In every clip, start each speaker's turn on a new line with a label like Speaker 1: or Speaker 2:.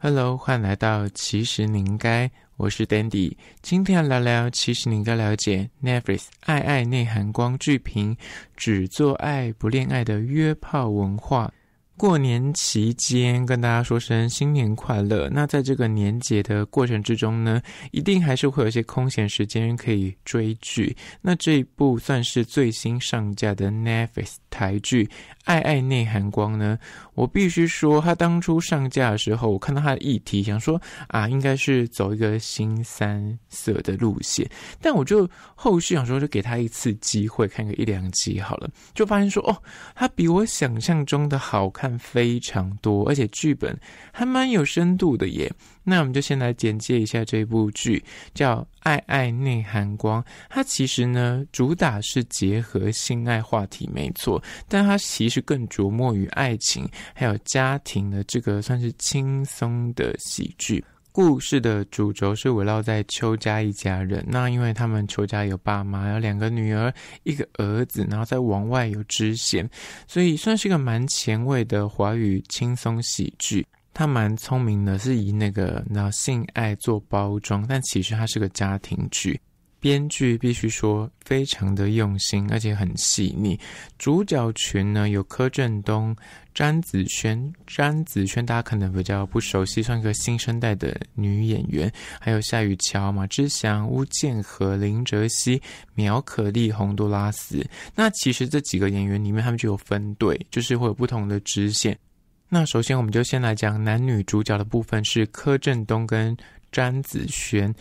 Speaker 1: Hello，欢迎来到奇你宁该，我是 Dandy，今天要聊聊奇你宁该了解 n e t f l i s 爱爱内涵光剧评，只做爱不恋爱的约炮文化。过年期间跟大家说声新年快乐。那在这个年节的过程之中呢，一定还是会有一些空闲时间可以追剧。那这一部算是最新上架的 n e t f l i s 台剧《爱爱内涵光》呢，我必须说，他当初上架的时候，我看到他的议题，想说啊，应该是走一个新三色的路线，但我就后续想说，就给他一次机会，看个一两集好了，就发现说，哦，他比我想象中的好看非常多，而且剧本还蛮有深度的耶。那我们就先来简介一下这部剧，叫《爱爱内涵光》。它其实呢，主打是结合性爱话题，没错，但它其实更琢磨于爱情还有家庭的这个算是轻松的喜剧。故事的主轴是围绕在邱家一家人。那因为他们邱家有爸妈，有两个女儿，一个儿子，然后在往外有支线，所以算是一个蛮前卫的华语轻松喜剧。他蛮聪明的，是以那个那性爱做包装，但其实它是个家庭剧。编剧必须说非常的用心，而且很细腻。主角群呢有柯震东、詹子萱，詹子萱大家可能比较不熟悉，算一个新生代的女演员。还有夏雨乔、马志祥、巫建和、林哲熙、苗可丽、洪都拉斯。那其实这几个演员里面，他们就有分队，就是会有不同的支线。那首先，我们就先来讲男女主角的部分，是柯震东跟詹子萱。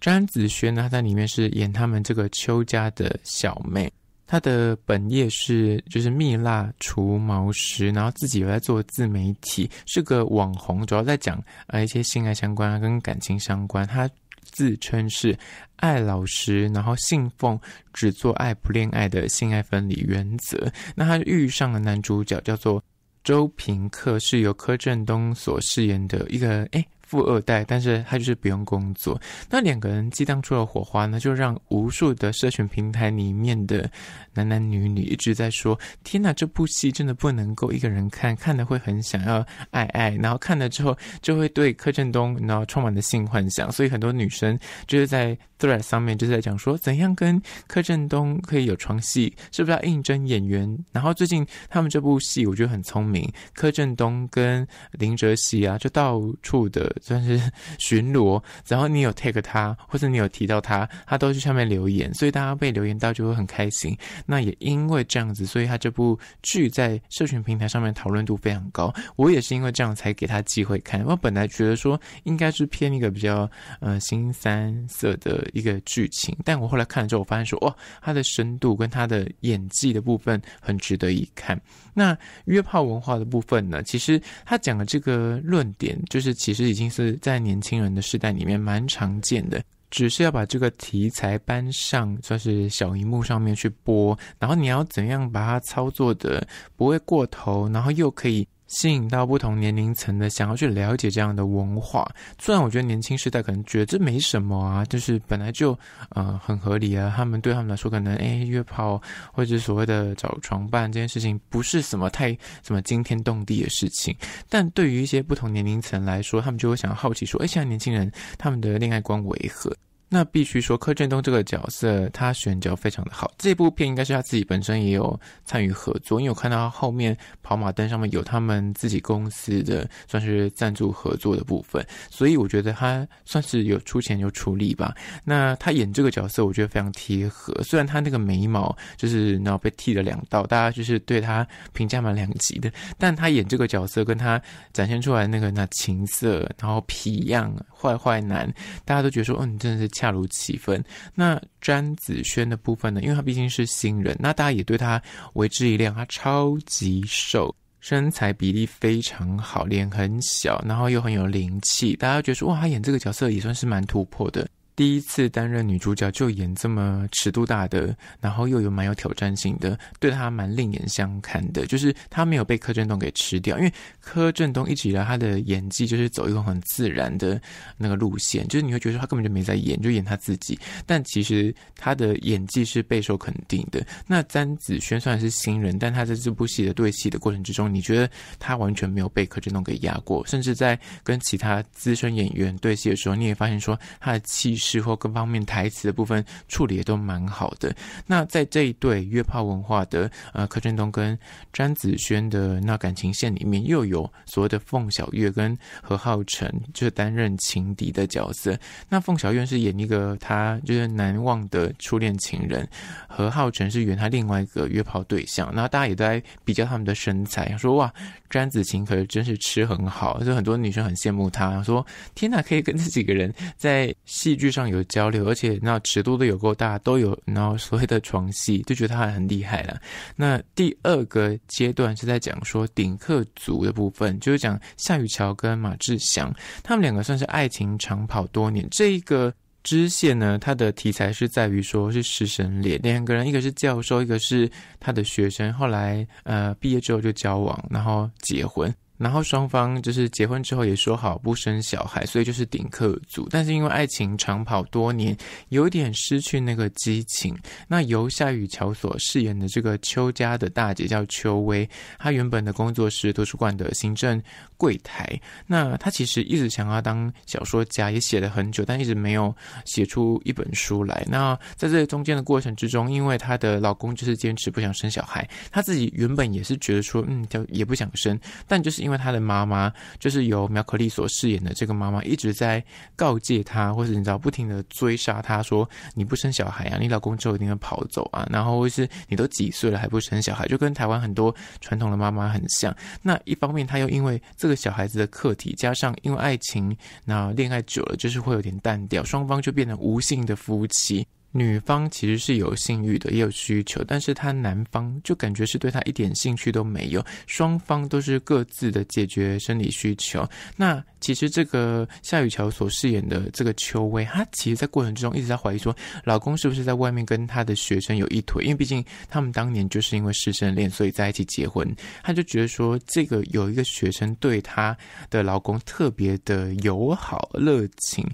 Speaker 1: 詹子萱呢，在里面是演他们这个邱家的小妹。她的本业是就是蜜蜡除毛师，然后自己有在做自媒体，是个网红，主要在讲呃一些性爱相关啊跟感情相关。她自称是爱老师，然后信奉只做爱不恋爱的性爱分离原则。那她遇上了男主角，叫做。周平克是由柯震东所饰演的一个哎。富二代，但是他就是不用工作。那两个人激荡出了火花，那就让无数的社群平台里面的男男女女一直在说：“天哪，这部戏真的不能够一个人看，看了会很想要爱爱，然后看了之后就会对柯震东然后充满了性幻想。”所以很多女生就是在 t h r e a d 上面就是在讲说，怎样跟柯震东可以有床戏，是不是要应征演员？然后最近他们这部戏，我觉得很聪明，柯震东跟林哲熙啊，就到处的。算是巡逻，然后你有 take 他，或者你有提到他，他都去下面留言，所以大家被留言到就会很开心。那也因为这样子，所以他这部剧在社群平台上面讨论度非常高。我也是因为这样才给他机会看。我本来觉得说应该是偏一个比较呃新三色的一个剧情，但我后来看了之后，我发现说哇，他的深度跟他的演技的部分很值得一看。那约炮文化的部分呢，其实他讲的这个论点就是其实已经。是在年轻人的世代里面蛮常见的，只是要把这个题材搬上算是小荧幕上面去播，然后你要怎样把它操作的不会过头，然后又可以。吸引到不同年龄层的想要去了解这样的文化，虽然我觉得年轻时代可能觉得这没什么啊，就是本来就呃很合理啊。他们对他们来说可能诶约炮或者所谓的找床伴这件事情不是什么太什么惊天动地的事情，但对于一些不同年龄层来说，他们就会想好奇说，诶，现在年轻人他们的恋爱观为何？那必须说柯震东这个角色，他选角非常的好。这部片应该是他自己本身也有参与合作，因为我看到后面跑马灯上面有他们自己公司的算是赞助合作的部分，所以我觉得他算是有出钱有出力吧。那他演这个角色，我觉得非常贴合。虽然他那个眉毛就是然后被剃了两道，大家就是对他评价蛮两极的，但他演这个角色跟他展现出来那个那情色，然后皮样坏坏男，大家都觉得说，嗯，你真的是。恰如其分。那詹子轩的部分呢？因为他毕竟是新人，那大家也对他为之一亮。他超级瘦，身材比例非常好，脸很小，然后又很有灵气。大家觉得说，哇，他演这个角色也算是蛮突破的。第一次担任女主角就演这么尺度大的，然后又有蛮有挑战性的，对她蛮另眼相看的。就是她没有被柯震东给吃掉，因为柯震东一直以来他的演技就是走一种很自然的那个路线，就是你会觉得他根本就没在演，就演他自己。但其实他的演技是备受肯定的。那詹子萱虽然是新人，但他在这部戏的对戏的过程之中，你觉得他完全没有被柯震东给压过，甚至在跟其他资深演员对戏的时候，你也发现说他的气势。事或各方面台词的部分处理也都蛮好的。那在这一对约炮文化的呃柯震东跟詹子萱的那感情线里面，又有所谓的凤小月跟何浩晨，就是担任情敌的角色。那凤小月是演一个他就是难忘的初恋情人，何浩晨是演他另外一个约炮对象。那大家也在比较他们的身材，说哇詹子晴可真是吃很好，就很多女生很羡慕他。说天哪，可以跟这几个人在戏剧。上有交流，而且那尺度都有够大，都有然后所谓的床戏，就觉得他很厉害了。那第二个阶段是在讲说顶客组的部分，就是讲夏雨乔跟马志祥他们两个算是爱情长跑多年。这一个支线呢，它的题材是在于说是师生恋，两个人一个是教授，一个是他的学生，后来呃毕业之后就交往，然后结婚。然后双方就是结婚之后也说好不生小孩，所以就是丁克组。但是因为爱情长跑多年，有点失去那个激情。那由夏雨乔所饰演的这个邱家的大姐叫邱薇，她原本的工作是图书馆的行政。柜台，那她其实一直想要当小说家，也写了很久，但一直没有写出一本书来。那在这中间的过程之中，因为她的老公就是坚持不想生小孩，她自己原本也是觉得说，嗯，就也不想生。但就是因为她的妈妈，就是由苗可丽所饰演的这个妈妈，一直在告诫她，或者你知道，不停的追杀她，说你不生小孩啊，你老公之后一定会跑走啊，然后或是你都几岁了还不生小孩，就跟台湾很多传统的妈妈很像。那一方面，她又因为。这个小孩子的课题，加上因为爱情，那恋爱久了就是会有点淡掉，双方就变成无性的夫妻。女方其实是有性欲的，也有需求，但是她男方就感觉是对她一点兴趣都没有，双方都是各自的解决生理需求。那其实这个夏雨乔所饰演的这个邱薇，她其实，在过程之中一直在怀疑说，老公是不是在外面跟他的学生有一腿？因为毕竟他们当年就是因为师生恋，所以在一起结婚。他就觉得说，这个有一个学生对她的老公特别的友好热情。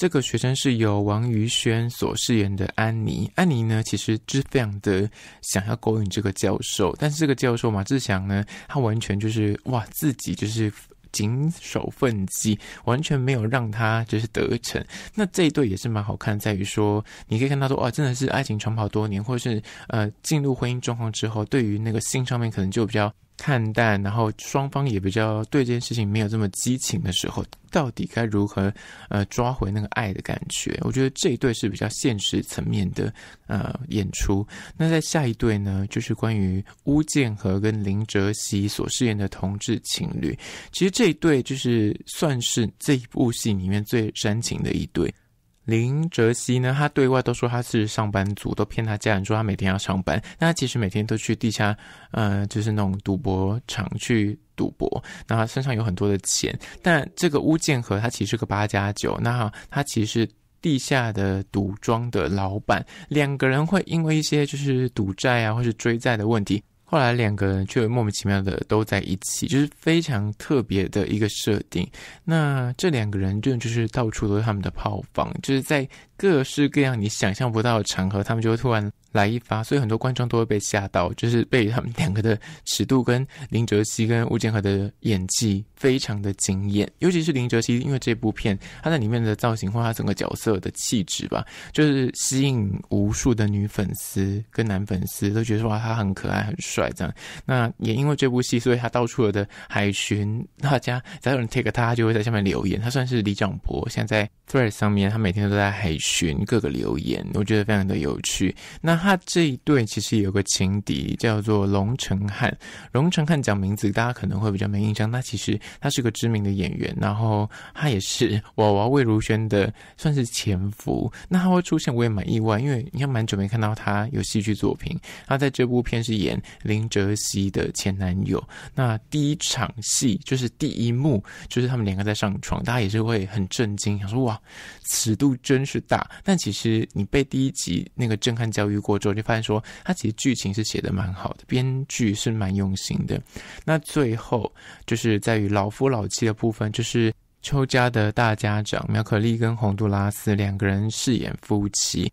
Speaker 1: 这个学生是由王宇萱所饰演的安妮，安妮呢其实是非常的想要勾引这个教授，但是这个教授马志祥呢，他完全就是哇自己就是谨守分机，完全没有让他就是得逞。那这一对也是蛮好看，在于说你可以看到说哇真的是爱情长跑多年，或者是呃进入婚姻状况之后，对于那个性上面可能就比较。看淡，然后双方也比较对这件事情没有这么激情的时候，到底该如何呃抓回那个爱的感觉？我觉得这一对是比较现实层面的呃演出。那在下一对呢，就是关于邬健和跟林哲熙所饰演的同志情侣。其实这一对就是算是这一部戏里面最煽情的一对。林哲熙呢，他对外都说他是上班族，都骗他家人说他每天要上班，那他其实每天都去地下，呃，就是那种赌博场去赌博，那他身上有很多的钱。但这个吴建和他其实是个八加九，那他其实地下的赌庄的老板，两个人会因为一些就是赌债啊，或是追债的问题。后来两个人却莫名其妙的都在一起，就是非常特别的一个设定。那这两个人真的就是到处都是他们的炮房，就是在。各式各样你想象不到的场合，他们就会突然来一发，所以很多观众都会被吓到，就是被他们两个的尺度跟林哲熙跟吴建和的演技非常的惊艳。尤其是林哲熙，因为这部片他在里面的造型或他整个角色的气质吧，就是吸引无数的女粉丝跟男粉丝都觉得哇，他很可爱、很帅这样。那也因为这部戏，所以他到处的海巡大家只要有人 take 他，他就会在下面留言。他算是李长博，现在 t h r e a e s 上面他每天都在海巡。寻各个留言，我觉得非常的有趣。那他这一对其实有个情敌，叫做龙成汉。龙成汉讲名字，大家可能会比较没印象。那其实他是个知名的演员，然后他也是娃娃魏如萱的算是前夫。那他会出现，我也蛮意外，因为你看蛮久没看到他有戏剧作品。他在这部片是演林哲熙的前男友。那第一场戏就是第一幕，就是他们两个在上床，大家也是会很震惊，想说哇。尺度真是大，但其实你被第一集那个震撼教育过之后，就发现说它其实剧情是写的蛮好的，编剧是蛮用心的。那最后就是在于老夫老妻的部分，就是邱家的大家长苗可丽跟洪都拉斯两个人饰演夫妻。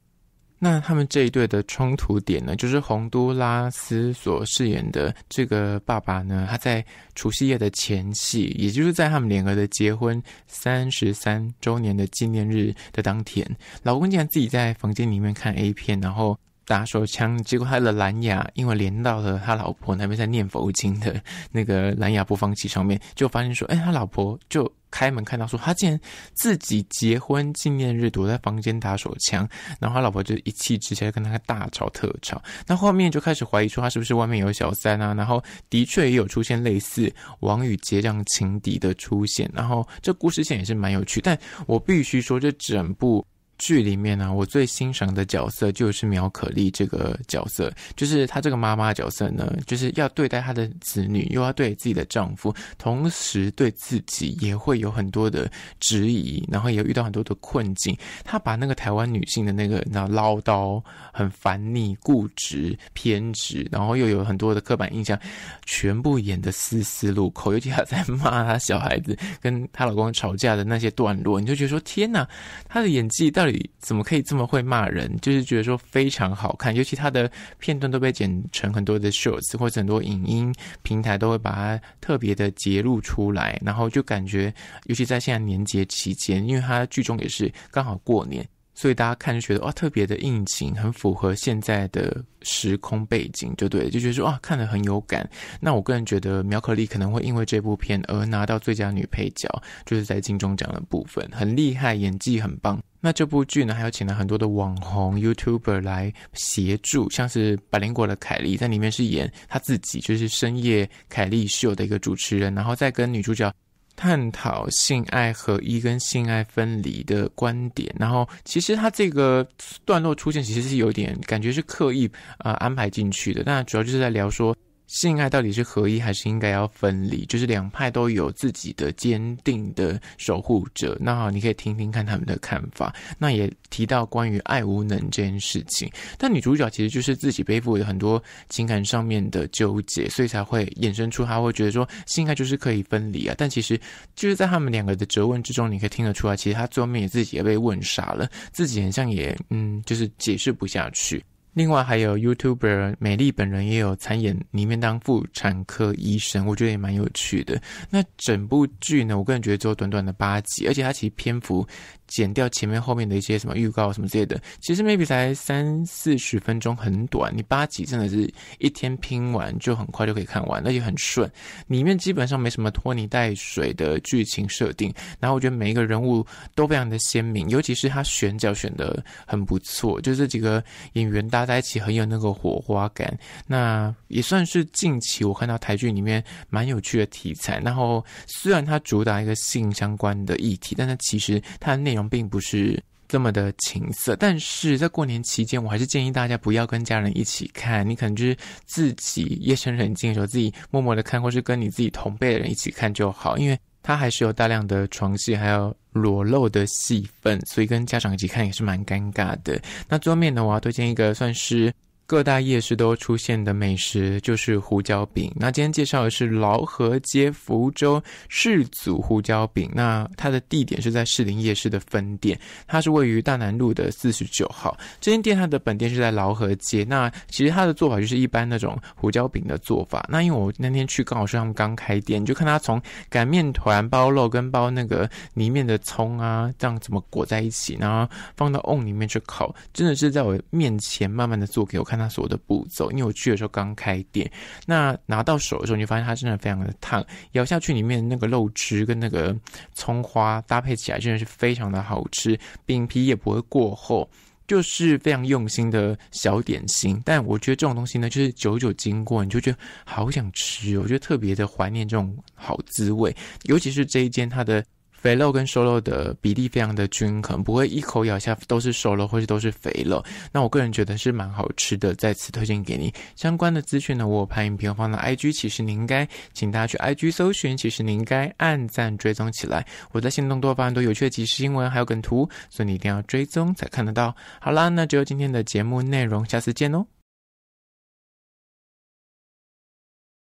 Speaker 1: 那他们这一对的冲突点呢，就是洪都拉斯所饰演的这个爸爸呢，他在除夕夜的前夕，也就是在他们两个的结婚三十三周年的纪念日的当天，老公竟然自己在房间里面看 A 片，然后。打手枪，结果他的蓝牙因为连到了他老婆那边在念佛经的那个蓝牙播放器上面，就发现说，哎，他老婆就开门看到说，他竟然自己结婚纪念日躲在房间打手枪，然后他老婆就一气之下跟他大吵特吵，那后面就开始怀疑说他是不是外面有小三啊？然后的确也有出现类似王雨杰这样情敌的出现，然后这故事线也是蛮有趣，但我必须说这整部。剧里面呢，我最欣赏的角色就是苗可丽这个角色，就是她这个妈妈角色呢，就是要对待她的子女，又要对自己的丈夫，同时对自己也会有很多的质疑，然后也遇到很多的困境。她把那个台湾女性的那个，那唠叨、很烦腻、固执、偏执，然后又有很多的刻板印象，全部演的丝丝入扣。尤其她在骂她小孩子跟她老公吵架的那些段落，你就觉得说，天呐，她的演技到。怎么可以这么会骂人？就是觉得说非常好看，尤其他的片段都被剪成很多的 shorts，或者很多影音平台都会把它特别的揭露出来，然后就感觉，尤其在现在年节期间，因为它剧中也是刚好过年，所以大家看就觉得哇特别的应景，很符合现在的时空背景，就对，就觉得说哇看的很有感。那我个人觉得苗可丽可能会因为这部片而拿到最佳女配角，就是在金钟奖的部分，很厉害，演技很棒。那这部剧呢，还有请了很多的网红 YouTuber 来协助，像是百灵果的凯莉，在里面是演她自己，就是深夜凯莉秀的一个主持人，然后再跟女主角探讨性爱合一跟性爱分离的观点。然后其实他这个段落出现其实是有点感觉是刻意啊安排进去的，那主要就是在聊说。性爱到底是合一还是应该要分离？就是两派都有自己的坚定的守护者。那好，你可以听听看他们的看法。那也提到关于爱无能这件事情，但女主角其实就是自己背负了很多情感上面的纠结，所以才会衍生出她会觉得说性爱就是可以分离啊。但其实就是在他们两个的责问之中，你可以听得出来，其实她最后面自己也被问傻了，自己好像也嗯，就是解释不下去。另外还有 YouTuber 美丽本人也有参演，里面当妇产科医生，我觉得也蛮有趣的。那整部剧呢，我个人觉得只有短短的八集，而且它其实篇幅。剪掉前面后面的一些什么预告什么之类的，其实 maybe 才三四十分钟，很短。你八集真的是一天拼完，就很快就可以看完，而且很顺。里面基本上没什么拖泥带水的剧情设定，然后我觉得每一个人物都非常的鲜明，尤其是他选角选的很不错，就这几个演员搭在一起很有那个火花感。那也算是近期我看到台剧里面蛮有趣的题材。然后虽然它主打一个性相关的议题，但是其实它内。并不是这么的情色，但是在过年期间，我还是建议大家不要跟家人一起看。你可能就是自己夜深人静的时候，自己默默的看，或是跟你自己同辈的人一起看就好。因为它还是有大量的床戏，还有裸露的戏份，所以跟家长一起看也是蛮尴尬的。那桌面呢，我要推荐一个算是。各大夜市都出现的美食就是胡椒饼。那今天介绍的是劳和街福州世祖胡椒饼。那它的地点是在士林夜市的分店，它是位于大南路的四十九号。这间店它的本店是在劳和街。那其实它的做法就是一般那种胡椒饼的做法。那因为我那天去刚好是他们刚开店，就看他从擀面团包肉，跟包那个泥面的葱啊，这样怎么裹在一起，然后放到瓮里面去烤，真的是在我面前慢慢的做给我看。那所有的步骤，因为我去的时候刚开店，那拿到手的时候，你就发现它真的非常的烫，咬下去里面那个肉汁跟那个葱花搭配起来真的是非常的好吃，饼皮也不会过厚，就是非常用心的小点心。但我觉得这种东西呢，就是久久经过你就觉得好想吃，我觉得特别的怀念这种好滋味，尤其是这一间它的。肥肉跟瘦肉的比例非常的均衡，不会一口咬下都是瘦肉或者都是肥肉。那我个人觉得是蛮好吃的，再次推荐给你。相关的资讯呢，我拍影片放到 IG，其实你应该请大家去 IG 搜寻，其实你应该按赞追踪起来。我在新东多发很多有趣的即时新闻还有梗图，所以你一定要追踪才看得到。好啦，那只有今天的节目内容，下次见哦。